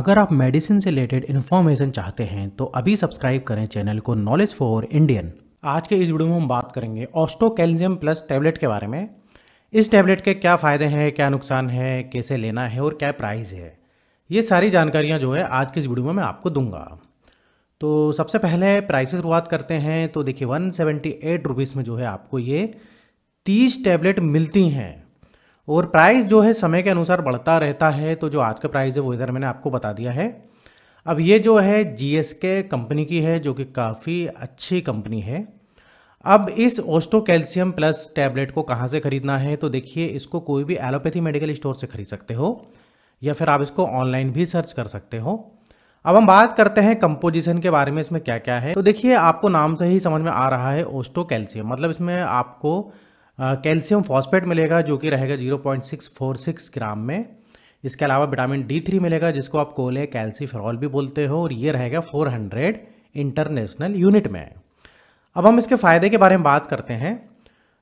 अगर आप मेडिसिन से रिलेटेड इन्फॉर्मेशन चाहते हैं तो अभी सब्सक्राइब करें चैनल को नॉलेज फॉर इंडियन आज के इस वीडियो में हम बात करेंगे ऑस्टोकैल्शियम प्लस टैबलेट के बारे में इस टैबलेट के क्या फ़ायदे हैं क्या नुकसान है कैसे लेना है और क्या प्राइस है ये सारी जानकारियाँ जो है आज के इस वीडियो में मैं आपको दूंगा तो सबसे पहले प्राइस से शुरुआत करते हैं तो देखिए वन सेवेंटी में जो है आपको ये तीस टैबलेट मिलती हैं और प्राइस जो है समय के अनुसार बढ़ता रहता है तो जो आज का प्राइस है वो इधर मैंने आपको बता दिया है अब ये जो है जी कंपनी की है जो कि काफ़ी अच्छी कंपनी है अब इस ओस्टो कैल्शियम प्लस टैबलेट को कहाँ से ख़रीदना है तो देखिए इसको कोई भी एलोपैथी मेडिकल स्टोर से ख़रीद सकते हो या फिर आप इसको ऑनलाइन भी सर्च कर सकते हो अब हम बात करते हैं कंपोजिशन के बारे में इसमें क्या क्या है तो देखिए आपको नाम से ही समझ में आ रहा है ओस्टो कैल्शियम मतलब इसमें आपको कैल्शियम फॉस्फेट मिलेगा जो कि रहेगा 0.646 ग्राम में इसके अलावा विटामिन डी थ्री मिलेगा जिसको आप कोले कैल्सीफेरॉल भी बोलते हो और ये रहेगा 400 इंटरनेशनल यूनिट में अब हम इसके फ़ायदे के बारे में बात करते हैं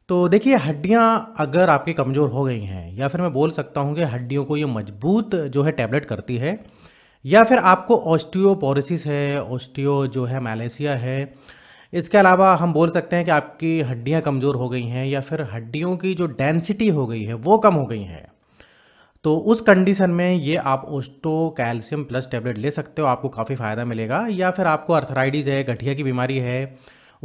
तो देखिए हड्डियाँ अगर आपकी कमज़ोर हो गई हैं या फिर मैं बोल सकता हूँ कि हड्डियों को ये मजबूत जो है टैबलेट करती है या फिर आपको ऑस्टियोपोरिस है ऑस्टियो जो है मलेशिया है इसके अलावा हम बोल सकते हैं कि आपकी हड्डियाँ कमज़ोर हो गई हैं या फिर हड्डियों की जो डेंसिटी हो गई है वो कम हो गई है तो उस कंडीशन में ये आप ओस्टो कैल्शियम प्लस टैबलेट ले सकते हो आपको काफ़ी फ़ायदा मिलेगा या फिर आपको अर्थराइटिस है गठिया की बीमारी है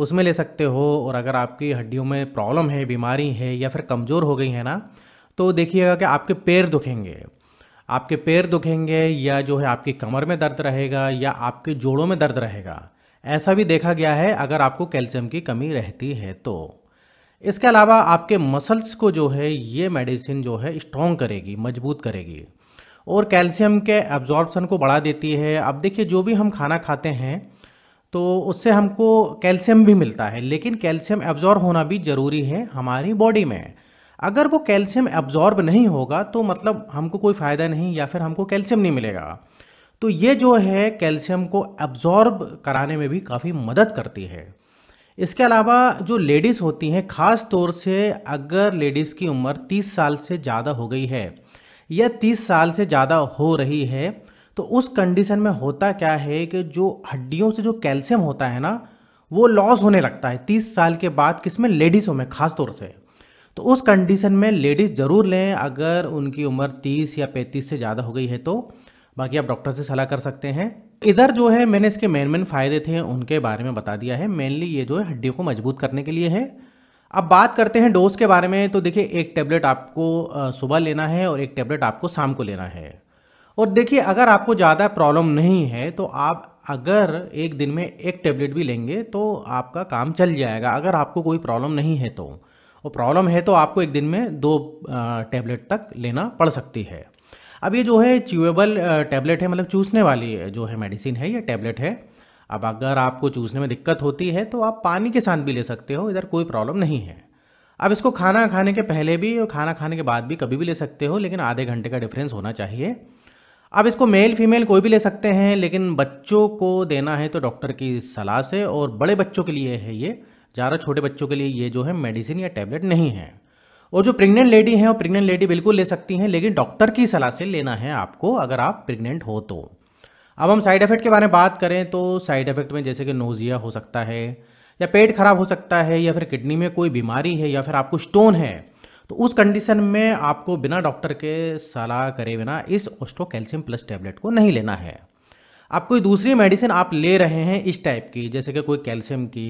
उसमें ले सकते हो और अगर आपकी हड्डियों में प्रॉब्लम है बीमारी है या फिर कमज़ोर हो गई है ना तो देखिएगा कि आपके पैर दुखेंगे आपके पैर दुखेंगे या जो है आपकी कमर में दर्द रहेगा या आपके जोड़ों में दर्द रहेगा ऐसा भी देखा गया है अगर आपको कैल्शियम की कमी रहती है तो इसके अलावा आपके मसल्स को जो है ये मेडिसिन जो है स्ट्रॉन्ग करेगी मजबूत करेगी और कैल्शियम के एब्जॉर्बसन को बढ़ा देती है अब देखिए जो भी हम खाना खाते हैं तो उससे हमको कैल्शियम भी मिलता है लेकिन कैल्शियम एब्जॉर्ब होना भी ज़रूरी है हमारी बॉडी में अगर वो कैल्शियम एब्जॉर्ब नहीं होगा तो मतलब हमको कोई फ़ायदा नहीं या फिर हमको कैल्शियम नहीं मिलेगा तो ये जो है कैल्शियम को एब्जॉर्ब कराने में भी काफ़ी मदद करती है इसके अलावा जो लेडीज़ होती हैं ख़ास तौर से अगर लेडीज़ की उम्र 30 साल से ज़्यादा हो गई है या 30 साल से ज़्यादा हो रही है तो उस कंडीशन में होता क्या है कि जो हड्डियों से जो कैल्शियम होता है ना वो लॉस होने लगता है 30 साल के बाद किस में लेडीज़ों में ख़ास तौर से तो उस कंडीशन में लेडीज़ ज़रूर लें अगर उनकी उम्र 30 या 35 से ज़्यादा हो गई है तो बाकी आप डॉक्टर से सलाह कर सकते हैं इधर जो है मैंने इसके मेन मेन फ़ायदे थे उनके बारे में बता दिया है मेनली ये जो है हड्डियों को मजबूत करने के लिए है अब बात करते हैं डोज के बारे में तो देखिए एक टैबलेट आपको सुबह लेना है और एक टैबलेट आपको शाम को लेना है और देखिए अगर आपको ज़्यादा प्रॉब्लम नहीं है तो आप अगर एक दिन में एक टेबलेट भी लेंगे तो आपका काम चल जाएगा अगर आपको कोई प्रॉब्लम नहीं है तो और प्रॉब्लम है तो आपको एक दिन में दो टैबलेट तक लेना पड़ सकती है अब ये जो है च्यूएबल टैबलेट है मतलब चूसने वाली जो है मेडिसिन है ये टैबलेट है अब अगर आपको चूसने में दिक्कत होती है तो आप पानी के साथ भी ले सकते हो इधर कोई प्रॉब्लम नहीं है अब इसको खाना खाने के पहले भी और खाना खाने के बाद भी कभी भी ले सकते हो लेकिन आधे घंटे का डिफरेंस होना चाहिए अब इसको मेल फीमेल कोई भी ले सकते हैं लेकिन बच्चों को देना है तो डॉक्टर की सलाह से और बड़े बच्चों के लिए है ये ज़्यादा छोटे बच्चों के लिए ये जो है मेडिसिन या टैबलेट नहीं है और जो प्रेग्नेंट लेडी हैं वो प्रेग्नेंट लेडी बिल्कुल ले सकती हैं लेकिन डॉक्टर की सलाह से लेना है आपको अगर आप प्रेग्नेंट हो तो अब हम साइड इफेक्ट के बारे में बात करें तो साइड इफेक्ट में जैसे कि नोजिया हो सकता है या पेट खराब हो सकता है या फिर किडनी में कोई बीमारी है या फिर आपको स्टोन है तो उस कंडीशन में आपको बिना डॉक्टर के सलाह करे बिना इस ऑस्ट्रो कैल्शियम प्लस टैबलेट को नहीं लेना है आप कोई दूसरी मेडिसिन आप ले रहे हैं इस टाइप की जैसे कि कोई कैल्शियम की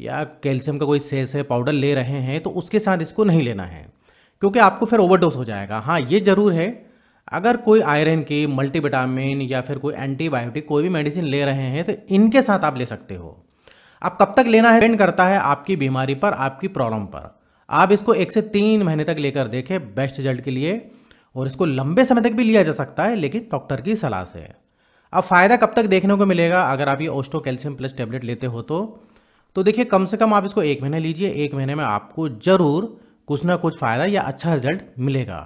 या कैल्शियम का कोई सेस है पाउडर ले रहे हैं तो उसके साथ इसको नहीं लेना है क्योंकि आपको फिर ओवरडोज हो जाएगा हाँ ये ज़रूर है अगर कोई आयरन की मल्टीविटामिन या फिर कोई एंटीबायोटिक कोई भी मेडिसिन ले रहे हैं तो इनके साथ आप ले सकते हो आप कब तक लेना है डिपेंड करता है आपकी बीमारी पर आपकी प्रॉब्लम पर आप इसको एक से तीन महीने तक लेकर देखें बेस्ट रिजल्ट के लिए और इसको लंबे समय तक भी लिया जा सकता है लेकिन डॉक्टर की सलाह से अब फ़ायदा कब तक देखने को मिलेगा अगर आप ये ओस्टो कैल्शियम प्लस टैबलेट लेते हो तो तो देखिए कम से कम आप इसको एक महीने लीजिए एक महीने में आपको ज़रूर कुछ ना कुछ फ़ायदा या अच्छा रिजल्ट मिलेगा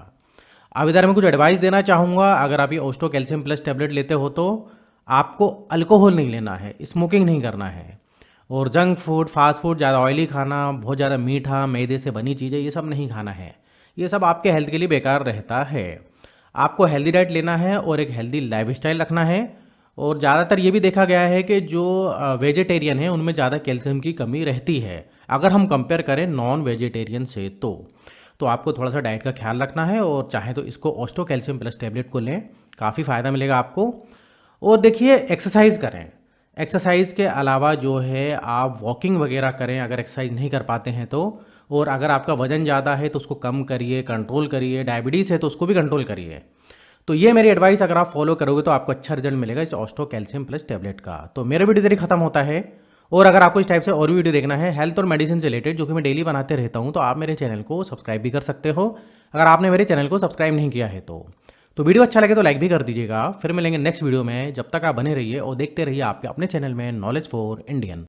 अब इधर मैं कुछ एडवाइस देना चाहूँगा अगर आप ये ओस्टो कैल्शियम प्लस टैबलेट लेते हो तो आपको अल्कोहल नहीं लेना है स्मोकिंग नहीं करना है और जंक फूड फास्ट फूड ज़्यादा ऑयली खाना बहुत ज़्यादा मीठा मैदे से बनी चीज़ें ये सब नहीं खाना है ये सब आपके हेल्थ के लिए बेकार रहता है आपको हेल्दी डाइट लेना है और एक हेल्दी लाइफ रखना है और ज़्यादातर ये भी देखा गया है कि जो वेजिटेरियन है उनमें ज़्यादा कैल्शियम की कमी रहती है अगर हम कंपेयर करें नॉन वेजिटेरियन से तो तो आपको थोड़ा सा डाइट का ख्याल रखना है और चाहे तो इसको ऑस्टो कैल्शियम प्लस टैबलेट को लें काफ़ी फ़ायदा मिलेगा आपको और देखिए एक्सरसाइज करें एक्सरसाइज के अलावा जो है आप वॉकिंग वगैरह करें अगर एक्सरसाइज नहीं कर पाते हैं तो और अगर आपका वज़न ज़्यादा है तो उसको कम करिए कंट्रोल करिए डायबिटीज़ है तो उसको भी कंट्रोल करिए तो ये मेरी एडवाइस अगर आप फॉलो करोगे तो आपको अच्छा रिजल्ट मिलेगा इस ऑस्टो कैल्शियम प्लस टैबलेट का तो मेरा वीडियो देरी खत्म होता है और अगर आपको इस टाइप से और भी वीडियो देखना है हेल्थ और मेडिसिन से रिलेटेड जो कि मैं डेली बनाते रहता हूँ तो आप मेरे चैनल को सब्सक्राइब भी कर सकते हो अगर आपने मेरे चैनल को सब्सक्राइब नहीं किया है तो तो वीडियो अच्छा लगे तो लाइक भी कर दीजिएगा फिर मिलेंगे नेक्स्ट वीडियो में जब तक आप बने रहिए और देखते रहिए आपके अपने चैनल में नॉलेज फॉर इंडियन